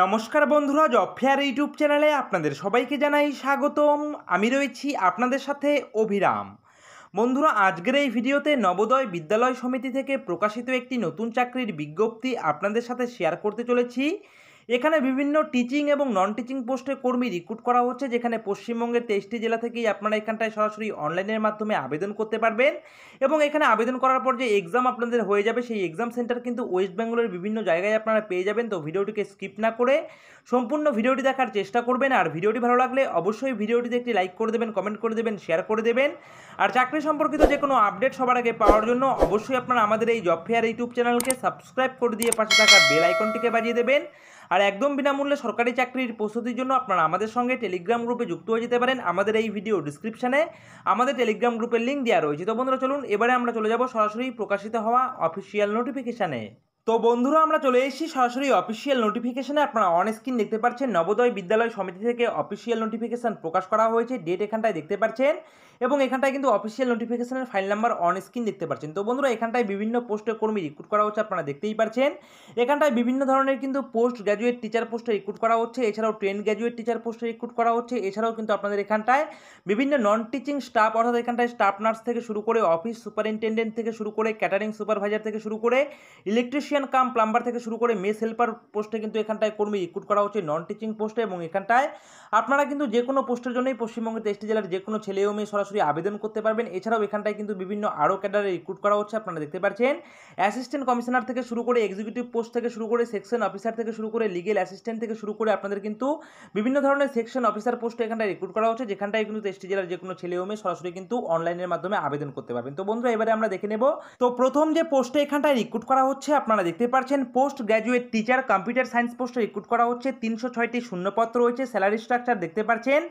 নমস্কার বন্ধুরা job fair YouTube চ্যানেলে আপনাদের সবাইকে জানাই স্বাগতম আমি রয়েছি আপনাদের সাথে অভিরাম বন্ধুরা আজকের এই ভিডিওতে নবোদয় বিদ্যালয় সমিতি থেকে প্রকাশিত একটি নতুন চাকরির বিজ্ঞপ্তি আপনাদের সাথে শেয়ার করতে চলেছি এখানে বিভিন্ন টিচিং এবং নন টিচিং পোস্টে কর্মী রিক্রুট করা হচ্ছে যেখানে পশ্চিমবঙ্গের তেইশটি জেলা থেকেই আপনারা এখানটায় সরাসরি অনলাইনের মাধ্যমে আবেদন করতে পারবেন এবং এখানে আবেদন করার পর যে এক্সাম আপনাদের হয়ে যাবে সেই এক্সাম সেন্টার কিন্তু ওয়েস্ট বেঙ্গলের বিভিন্ন জায়গায় আপনারা পেয়ে যাবেন তো ভিডিওটিকে স্কিপ না করে সম্পূর্ণ ভিডিওটি দেখার চেষ্টা করবেন আর ভিডিওটি ভালো লাগলে অবশ্যই ভিডিওটিতে একটি লাইক করে দেবেন কমেন্ট করে দেবেন শেয়ার করে দেবেন আর চাকরি সম্পর্কিত যে কোনো আপডেট সবার আগে পাওয়ার জন্য অবশ্যই আপনারা আমাদের এই জব ফেয়ার ইউটিউব চ্যানেলকে সাবস্ক্রাইব করে দিয়ে পাশে থাকা বেল আইকনটিকে বাজিয়ে দেবেন আর একদম বিনামূল্যে সরকারি চাকরির প্রস্তুতির জন্য আপনারা আমাদের সঙ্গে টেলিগ্রাম গ্রুপে যুক্ত হয়ে যেতে পারেন আমাদের এই ভিডিও ডিসক্রিপশানে আমাদের টেলিগ্রাম গ্রুপের লিঙ্ক দেওয়া রয়েছে তো বন্ধুরা চলুন এবারে আমরা চলে যাব সরাসরি প্রকাশিত হওয়া অফিসিয়াল নোটিফিকেশানে তো বন্ধুরা আমরা চলে এসেছি সরাসরি অফিসিয়াল নোটিফিকেশানে আপনারা অন স্ক্রিন দেখতে পাচ্ছেন নবোদয় বিদ্যালয় সমিতি থেকে অফিসিয়াল নোটিফিকেশান প্রকাশ করা হয়েছে ডেট এখানটায় দেখতে পাচ্ছেন এবং এখানটায় কিন্তু অফিসিয়াল নোটিফিকেশানের ফাইল নাম্বার অন স্ক্রিন দেখতে পাচ্ছেন তো বন্ধুরা এখানটায় বিভিন্ন পোস্টে কর্মী রিক্রুট করা হচ্ছে আপনারা দেখতেই পাচ্ছেন এখানটায় বিভিন্ন ধরনের কিন্তু পোস্ট গ্র্যাজুয়েট টিচার পোস্টে রিক্রুট করা হচ্ছে এছাড়াও ট্রেন গ্র্যাজুয়েট টিচার পোস্টে রিক্রুট করা হচ্ছে এছাড়াও কিন্তু আপনাদের এখানটায় বিভিন্ন নন টিচিং স্টাফ অর্থাৎ এখানটায় স্টাফ নার্স থেকে শুরু করে অফিস সুপারিনটেন্ডেন্ট থেকে শুরু করে ক্যাটারিং সুপারভাইজার থেকে শুরু করে ইলেকট্রিশিয়ান ইলেকট্রিশিয়ান কাম প্লাম্বার থেকে শুরু করে মেস হেল্পার পোস্টে কিন্তু এখানটায় কর্মী রিক্রুট করা হচ্ছে নন টিচিং পোস্টে এবং এখানটায় আপনারা কিন্তু যে কোনো পোস্টের জন্যই পশ্চিমবঙ্গের তেইশটি জেলার যে কোনো ছেলে ও মেয়ে সরাসরি আবেদন করতে পারবেন এছাড়াও এখানটায় কিন্তু বিভিন্ন আরও ক্যাডারে রিক্রুট করা হচ্ছে আপনারা দেখতে পাচ্ছেন অ্যাসিস্ট্যান্ট কমিশনার থেকে শুরু করে এক্সিকিউটিভ পোস্ট থেকে শুরু করে সেকশন অফিসার থেকে শুরু করে লিগেল অ্যাসিস্ট্যান্ট থেকে শুরু করে আপনাদের কিন্তু বিভিন্ন ধরনের সেকশন অফিসার পোস্টে এখানটায় রিক্রুট করা হচ্ছে যেখানটায় কিন্তু তেইশটি জেলার যে কোনো ছেলে ও মেয়ে সরাসরি কিন্তু অনলাইনের মাধ্যমে আবেদন করতে পারবেন তো বন্ধুরা এবারে আমরা দেখে নেব তো প্রথম যে পোস্টে এখানটায় রিক্রুট করা হচ্ছে আপনারা আপনারা দেখতে পাচ্ছেন post graduate teacher computer science পোস্টে রিক্রুট করা হচ্ছে তিনশো ছয়টি শূন্যপত্র রয়েছে স্যালারি স্ট্রাকচার দেখতে পাচ্ছেন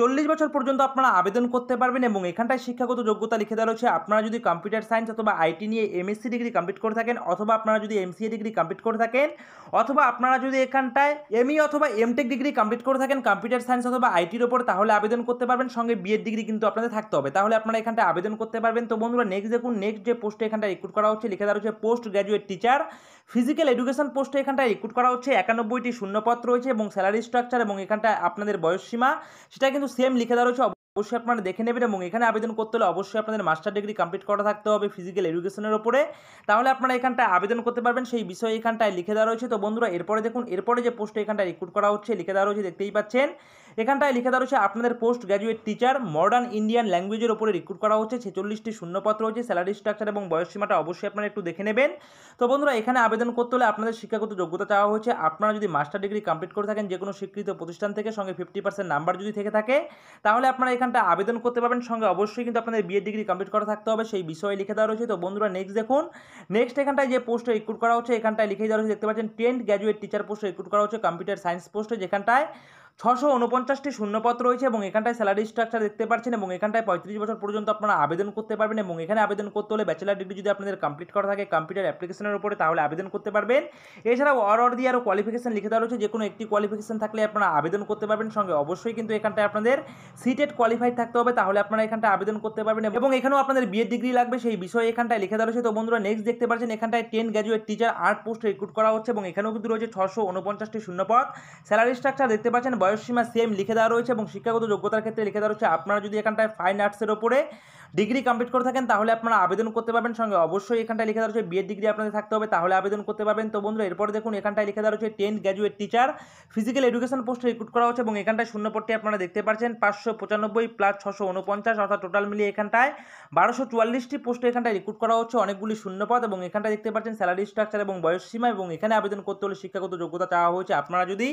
চল্লিশ বছর পর্যন্ত আপনারা আবেদন করতে পারবেন এবং এখানটায় শিক্ষাগত যোগ্যতা লিখে দেওয়া রয়েছে আপনারা যদি কম্পিউটার সায়েন্স অথবা আইটি নিয়ে এমএসসি ডিগ্রি কমপ্লিট করে থাকেন অথবা আপনারা যদি এমসিএ ডিগ্রি কমপ্লিট করে থাকেন অথবা আপনারা যদি এখানটায় এমই e অথবা এমটেক ডিগ্রি কমপ্লিট করে থাকেন কম্পিউটার সায়েন্স অথবা আইটির ওপর তাহলে আবেদন করতে পারবেন সঙ্গে বিএড ডিগ্রি কিন্তু আপনাদের থাকতে হবে তাহলে আপনারা এখানটায় আবেদন করতে পারবেন তো বন্ধুরা নেক্সট দেখুন নেক্সট যে পোস্টে এখানটা রিক্রুট করা হচ্ছে লিখে দেওয়া রয়েছে post graduate teacher physical education পোস্টে এখানটায় রিক্রুট করা হচ্ছে একানব্বইটি শূন্যপত্র রয়েছে এবং স্যালারি স্ট্রাকচার এবং এখানটায় আপনাদের বয়সসীমা সেটা কিন্তু সেম লিখে দেওয়া রয়েছে অবশ্যই আপনারা দেখে নেবেন এবং এখানে আবেদন করতে হলে অবশ্যই আপনাদের মাস্টার ডিগ্রি কমপ্লিট করা থাকতে হবে ফিজিক্যাল এডুকেশনের ওপরে তাহলে আপনারা এখানটায় আবেদন করতে পারবেন সেই বিষয়ে এখানটায় লিখে দেওয়া রয়েছে তো বন্ধুরা এরপরে দেখুন এরপরে যে পোস্টে এখানটায় রিক্রুট করা হচ্ছে লিখে দেওয়া রয়েছে দেখতেই পাচ্ছেন এখানটায় লিখে দেওয়া রয়েছে আপনাদের post graduate teacher modern Indian ল্যাঙ্গুয়েজের ওপরে রিক্রুট করা হচ্ছে ছেচল্লিশটি শূন্যপত্র রয়েছে স্যালারি স্ট্রাকচার এবং বয়সসীমাটা অবশ্যই আপনারা একটু দেখে নেবেন তো বন্ধুরা এখানে আবেদন করতে হলে আপনাদের শিক্ষাগত যোগ্যতা চাওয়া হয়েছে আপনারা যদি মাস্টার ডিগ্রি কমপ্লিট করে থাকেন যে কোনো স্বীকৃত প্রতিষ্ঠান থেকে সঙ্গে ফিফটি পার্সেন্ট নাম্বার যদি থেকে থাকে তাহলে আপনারা এখানটা আবেদন করতে পারবেন সঙ্গে অবশ্যই কিন্তু আপনাদের বিএড ডিগ্রি কমপ্লিট করা থাকতে হবে সেই বিষয়ে লিখে দেওয়া রয়েছে তো বন্ধুরা নেক্সট দেখুন নেক্সট এখানটায় যে পোস্টে রিক্রুট করা হচ্ছে এখানটায় লিখে দেওয়া রয়েছে দেখতে পাচ্ছেন টেন্থ গ্র্যাজুয়েট টিচার পোস্টে রিক্রুট করা হচ্ছে কম্পিউটার সায়েন্স পোস্টে যেখানটায় ছশো উনপঞ্চাশটি শূন্যপদ রয়েছে এবং এখানটায় স্যালারি স্ট্রাকচার দেখতে পাচ্ছেন এবং এখানটায় পঁয়ত্রিশ বছর পর্যন্ত আপনারা আবেদন করতে পারবেন এবং এখানে আবেদন করতে হলে ব্যাচেলার ডিগ্রি যদি আপনাদের কমপ্লিট করা থাকে কম্পিউটার অ্যাপ্লিকেশনের উপরে তাহলে আবেদন করতে পারবেন এছাড়াও অর অর দিয়ে আরও কোয়ালিফিকেশন লিখে দেওয়া রয়েছে যে কোনো একটি কোয়ালিফিকেশন থাকলে আপনারা আবেদন করতে পারবেন সঙ্গে অবশ্যই কিন্তু এখানটায় আপনাদের সিটেড কোয়ালিফাইড থাকতে হবে তাহলে আপনারা এখানটা আবেদন করতে পারবেন এবং এখানেও আপনাদের বিএড ডিগ্রি লাগবে সেই বিষয়ে এখানটায় লিখে দেওয়া রয়েছে তো বন্ধুরা নেক্সট দেখতে পাচ্ছেন এখানটায় ten graduate teacher art post recruit করা হচ্ছে এবং এখানেও কিন্তু রয়েছে ছশো উনপঞ্চাশটি শূন্যপথ স্যালারি স্ট্রাকচার দেখতে পাচ্ছেন বয়সসীমা সেম লিখে দেওয়া রয়েছে এবং শিক্ষাগত যোগ্যতার ক্ষেত্রে লিখে দেওয়া রয়েছে আপনারা যদি এখানটায় ফাইন আর্টসের ওপরে ডিগ্রি কমপ্লিট করে থাকেন তাহলে আপনারা আবেদন করতে পারবেন সঙ্গে অবশ্যই এখানটায় লিখে দেওয়া রয়েছে বিএড ডিগ্রি আপনাদের থাকতে হবে তাহলে আবেদন করতে পারবেন তো বন্ধুরা এরপরে দেখুন এখানটায় লিখে দেওয়া রয়েছে tenth graduate teacher physical education পোস্টে রিক্রুট করা হচ্ছে এবং এখানটায় শূন্যপদটি আপনারা দেখতে পারছেন পাঁচশো পঁচানব্বই প্লাস ছশো উনপঞ্চাশ অর্থাৎ টোটাল মিলিয়ে এখানটায় বারোশো চুয়াল্লিশটি পোস্টে এখানটায় রিক্রুট করা হচ্ছে অনেকগুলি শূন্যপদ এবং এখানটা দেখতে পাচ্ছেন স্যালারি স্ট্রাকচার এবং বয়সীমা এবং এখানে আবেদন করতে হলে শিক্ষাগত যোগ্যতা চাওয়া হয়েছে আপনারা যদি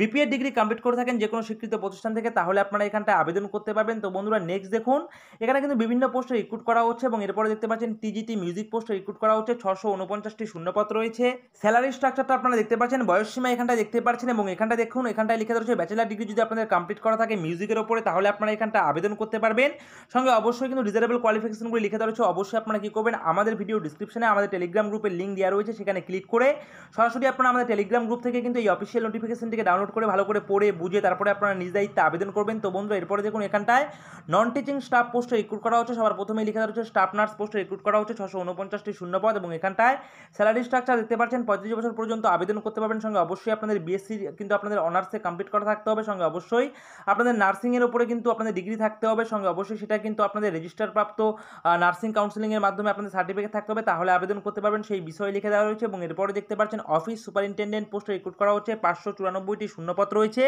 বিপিএড ডিগ্রি কমপ্লিট করে থাকেন যে কোনো স্বীকৃত প্রতিষ্ঠান থেকে তাহলে আপনারা এখানটায় আবেদন করতে পারবেন তো বন্ধুরা নেক্সট দেখুন এখানে কিন্তু বিভিন্ন পোস্টে রিক্রুট করা হচ্ছে এবং এরপরে দেখতে পাচ্ছেন টিজিটি মিউজিক পোস্টে রিক্রুট করা হচ্ছে ছশো উনপঞ্চাশটি শূন্যপত্র রয়েছে স্যালারি স্ট্রাকচারটা আপনারা দেখতে পাচ্ছেন বয়সসীমা এখানটা দেখতে পাচ্ছেন এবং এখানটা দেখুন এখানটায় লিখে রয়েছে ব্যাচেলার ডিগ্রি যদি আপনাদের কমপ্লিট করা থাকে মিউজিকের ওপরে তাহলে আপনারা এখানটা আবেদন করতে পারবেন সঙ্গে অবশ্যই কিন্তু রিজার্ভেবল কোয়ালিফিকেশনগুলি লিখে দেওয়া রয়েছে অবশ্যই আপনারা কী করবেন আমাদের ভিডিও ডিসক্রিপশনে আমাদের টেলিগ্রাম গ্রুপের লিঙ্ক দেওয়া রয়েছে সেখানে ক্লিক করে সরাসরি আপনারা আমাদের টেলিগ্রাম গ্রুপ থেকে কিন্তু এই অফিসিয়াল নোটিফিকেশনটিকে ডাউনলোড করে ভালো করে পড়ে বুঝে তারপরে আপনারা নিজ দায়িত্বে আবেদন করবেন তো বন্ধুরা এরপরে দেখুন এখানটায় নন টিচিং স্টাফ পোস্টে রিক্রুট করা হচ্ছে সবার প্রথমে দেওয়া হচ্ছে স্টাফ নার্স পোস্টে রিক্রুট করা হচ্ছে ছশো উনপঞ্চাশটি শূন্যপদ এবং এখানটায় স্যালারি স্ট্রাকচার দেখতে পাচ্ছেন পঁয়ত্রিশ বছর পর্যন্ত আবেদন করতে পারবেন সঙ্গে অবশ্যই আপনাদের বিএসসি কিন্তু আপনাদের অনার্সে কমপ্লিট করা থাকতে হবে সঙ্গে অবশ্যই আপনাদের নার্সিংয়ের উপরে কিন্তু আপনাদের ডিগ্রি থাকতে হবে সঙ্গে অবশ্যই সেটা কিন্তু আপনাদের রেজিস্টারপ্রাপ্ত নার্সিং কাউন্সিলিংয়ের মাধ্যমে আপনাদের সার্টিফিকেট থাকতে হবে তাহলে আবেদন করতে পারবেন সেই বিষয়ে লিখে দেওয়া রয়েছে এবং এরপরে দেখতে পাচ্ছেন অফিস সুপারিনটেন্ডেন্ট পোস্টে রিক্রুট করা হচ্ছে পাঁচশো চুরানব্বইটি শূন্যপদ রয়েছে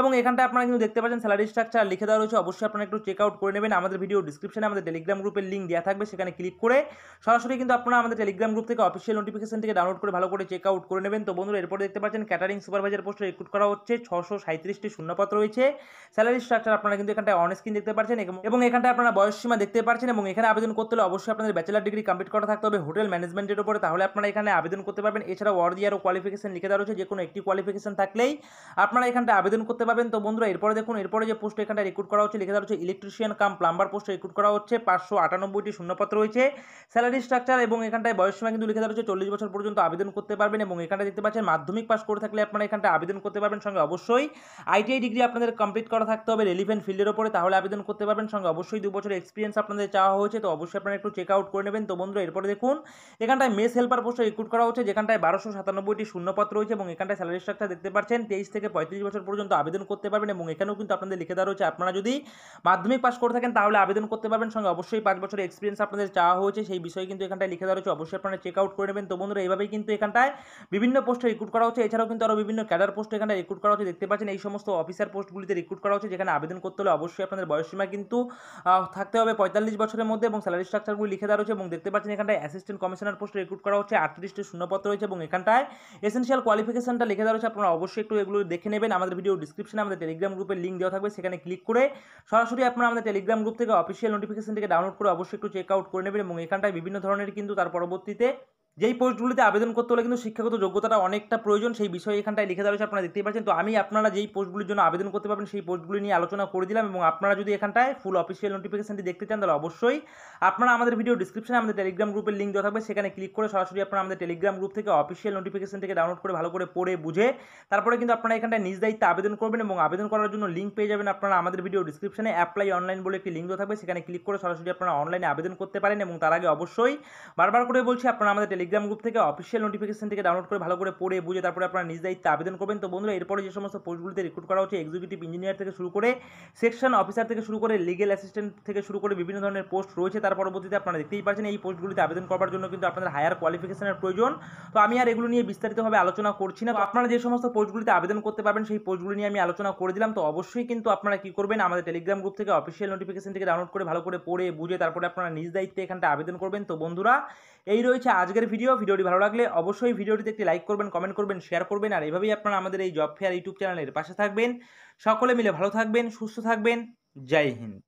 এবং এখানটা আপনারা কিন্তু দেখতে পাচ্ছেন স্যালারি স্ট্রাকচার লিখে দেওয়া রয়েছে অবশ্যই আপনারা একটু চেক আউট করে নেবেন আমাদের ভিডিও ডিসক্রিপশনে আমাদের টেলিগ্রাম গ্রুপের লিঙ্ক দেওয়া থাকবে সেখানে ক্লিক করে সরাসরি কিন্তু আপনারা আমাদের টেলিগ্রাম গ্রুপ থেকে অফিসিয়াল নোটিফিকেশন থেকে ডাউনলোড করে ভালো করে চেক আউট করে নেবেন তো বন্ধুরা এরপরে দেখতে পাচ্ছেন ক্যাটারিং সুপারভাইজার পোস্টে রিক্রুট করা হচ্ছে ছশো সাঁত্রিশটি শূন্যপাত রয়েছে স্যালারি স্ট্রাকচার আপনারা কিন্তু এখানটায় অন স্ক্রিন দেখতে পাচ্ছেন এবং এখানটায় আপনারা বয়স সীমা দেখতে পাচ্ছেন এবং এখানে আবেদন করতে হলে অবশ্যই আপনাদের ব্যাচেলার ডিগ্রি কমপ্লিট করা থাকতে হবে হোটেল ম্যানেজমেন্টের উপরে তাহলে আপনারা এখানে আবেদন করতে পারবেন এছাড়া ওয়ার্ড ইয়ারও কোয়ালিফিকেশন লিখে দেওয়া রয়েছে যে কোনো একটি কোয়ালিফিকেশন থাকলেই আপনারা এখানটা আবেদন আবেদন করতে পারবেন তো বন্ধুরা এরপরে দেখুন এরপরে যে পোস্ট এখানটা রিক্রুট করা হচ্ছে লিখে দেওয়া হচ্ছে electrician cum plumber post recruit করা হচ্ছে পাঁচশো আটানব্বইটি শূন্যপত্র রয়েছে স্যালারি স্ট্রাকচার এবং এখানটায় বয়সসীমা কিন্তু লিখে দেওয়া হচ্ছে চল্লিশ বছর পর্যন্ত আবেদন করতে পারবেন এবং এখানটা দেখতে পাচ্ছেন মাধ্যমিক পাস করে থাকলে আপনারা এখানটা আবেদন করতে পারবেন সঙ্গে অবশ্যই আইটিআই ডিগ্রি আপনাদের কমপ্লিট করা থাকতে হবে রেলিভেন্ট ফিল্ডের ওপরে তাহলে আবেদন করতে পারবেন সঙ্গে অবশ্যই দু বছর এক্সপিরিয়েন্স আপনাদের চাওয়া হয়েছে তো অবশ্যই আপনারা একটু চেক আউট করে নেবেন তো বন্ধুরা এরপরে দেখুন এখানটায় মেস হেল্পার পোস্টে রিক্রুট করা হচ্ছে যেখানটায় বারোশো সাতানব্বইটি শূন্যপত্র রয়েছে এবং এখানটায় স্যালারি স্ট্রাকচার দেখতে পাচ্ছেন তেইশ থেকে পঁয়ত্রিশ বছর পর্যন্ত পর্যন্ত আবেদন করতে পারবেন এবং এখানেও কিন্তু আপনাদের লিখে দেওয়া রয়েছে আপনারা যদি মাধ্যমিক পাস করে থাকেন তাহলে আবেদন করতে পারবেন সঙ্গে অবশ্যই পাঁচ বছরের এক্সপিরিয়েন্স আপনাদের চাওয়া হয়েছে সেই বিষয়ে কিন্তু এখানটায় লিখে দেওয়া রয়েছে অবশ্যই আপনারা চেক আউট করে নেবেন তো বন্ধুরা এইভাবেই কিন্তু এখানটায় বিভিন্ন পোস্টে রিক্রুট করা হচ্ছে এছাড়াও কিন্তু আরও বিভিন্ন ক্যাডার পোস্ট এখানে রিক্রুট করা হচ্ছে দেখতে পাচ্ছেন এই সমস্ত অফিসার পোস্টগুলিতে রিক্রুট করা হচ্ছে যেখানে আবেদন করতে হলে অবশ্যই আপনাদের বয়সসীমা কিন্তু থাকতে হবে পঁয়তাল্লিশ বছরের মধ্যে এবং স্যালারি স্ট্রাকচারগুলি লিখে দেওয়া রয়েছে এবং দেখতে পাচ্ছেন এখানটায় অ্যাসিস্ট্যান্ট কমিশনার পোস্টে রিক্রুট করা হচ্ছে আটত্রিশটি শূন্যপত্র রয়েছে এবং এখানটায় এসেন্সিয়াল কোয়ালিফিকেশনটা লিখে দেওয়া রয়েছে আপনারা অবশ্যই একটু এগুলো দেখে নেবেন আমাদের ভিডিও ভিডিও ডিসক্রিপশনে আমাদের টেলিগ্রাম গ্রুপের লিঙ্ক দেওয়া থাকবে সেখানে ক্লিক করে সরাসরি আপনারা আমাদের টেলিগ্রাম গ্রুপ থেকে অফিসিয়াল নোটিফিকেশন থেকে ডাউনলোড করে অবশ্যই একটু চেক আউট করে নেবেন এবং এখানটায় বিভিন্ন ধরনের কিন্তু তার পরবর্তীতে যেই পোস্টগুলিতে আবেদন করতে হলে কিন্তু শিক্ষাগত যোগ্যতাটা অনেকটা প্রয়োজন সেই বিষয়ে এখানটায় লিখে দেওয়া আপনারা দেখতেই পাচ্ছেন তো আমি আপনারা যেই পোস্টগুলির জন্য আবেদন করতে পারবেন সেই পোস্টগুলি নিয়ে আলোচনা করে দিলাম এবং আপনারা যদি এখানটায় ফুল অফিসিয়াল নোটিফিকেশনটি দেখতে চান তাহলে অবশ্যই আপনারা আমাদের ভিডিও ডিসক্রিপশনে আমাদের টেলিগ্রাম গ্রুপের লিঙ্ক দেওয়া থাকবে সেখানে ক্লিক করে সরাসরি আপনারা আমাদের টেলিগ্রাম গ্রুপ থেকে অফিসিয়াল নোটিফিকেশন থেকে ডাউনলোড করে ভালো করে পড়ে বুঝে তারপরে কিন্তু আপনারা এখানটায় নিজ দায়িত্বে আবেদন করবেন এবং আবেদন করার জন্য লিঙ্ক পেয়ে যাবেন আপনারা আমাদের ভিডিও ডিসক্রিপশনে অ্যাপ্লাই অনলাইন বলে একটি লিঙ্ক দেওয়া থাকবে সেখানে ক্লিক করে সরাসরি আপনারা অনলাইনে আবেদন করতে পারেন এবং তার আগে অবশ্যই বারবার করে বলছি আপনারা আমাদের টেলিগ্রাম গ্রুপ থেকে অফিসিয়াল নোটিফিকেশন থেকে ডাউনলোড করে ভালো করে পড়ে বুঝে তারপরে আপনারা নিজ দায়িত্বে আবেদন করবেন তো বন্ধুরা এরপরে যে সমস্ত পোস্টগুলিতে রিক্রুট করা হচ্ছে এক্সিকিউটিভ ইঞ্জিনিয়ার থেকে শুরু করে সেকশন অফিসার থেকে শুরু করে লিগেল অ্যাসিস্ট্যান্ট থেকে শুরু করে বিভিন্ন ধরনের পোস্ট রয়েছে তার পরবর্তীতে আপনারা দেখতেই পাচ্ছেন এই পোস্টগুলিতে আবেদন করার জন্য কিন্তু আপনাদের হায়ার কোয়ালিফিকেশনের প্রয়োজন তো আমি আর এগুলো নিয়ে বিস্তারিতভাবে আলোচনা করছি না আপনারা যে সমস্ত পোস্টগুলিতে আবেদন করতে পারবেন সেই পোস্টগুলি নিয়ে আমি আলোচনা করে দিলাম তো অবশ্যই কিন্তু আপনারা কি করবেন আমাদের টেলিগ্রাম গ্রুপ থেকে অফিসিয়াল নোটিফিকেশন থেকে ডাউনলোড করে ভালো করে পড়ে বুঝে তারপরে আপনারা নিজ দায়িত্বে এখানটা আবেদন করবেন তো বন্ধুরা এই রয়েছে আজকের ভিডিও ভিডিওটি ভালো লাগলে অবশ্যই ভিডিওটিতে একটি লাইক করবেন কমেন্ট করবেন শেয়ার করবেন আর এভাবেই আপনারা আমাদের এই জব ফেয়ার ইউটিউব চ্যানেলের পাশে থাকবেন সকলে মিলে ভালো থাকবেন সুস্থ থাকবেন জয় হিন্দ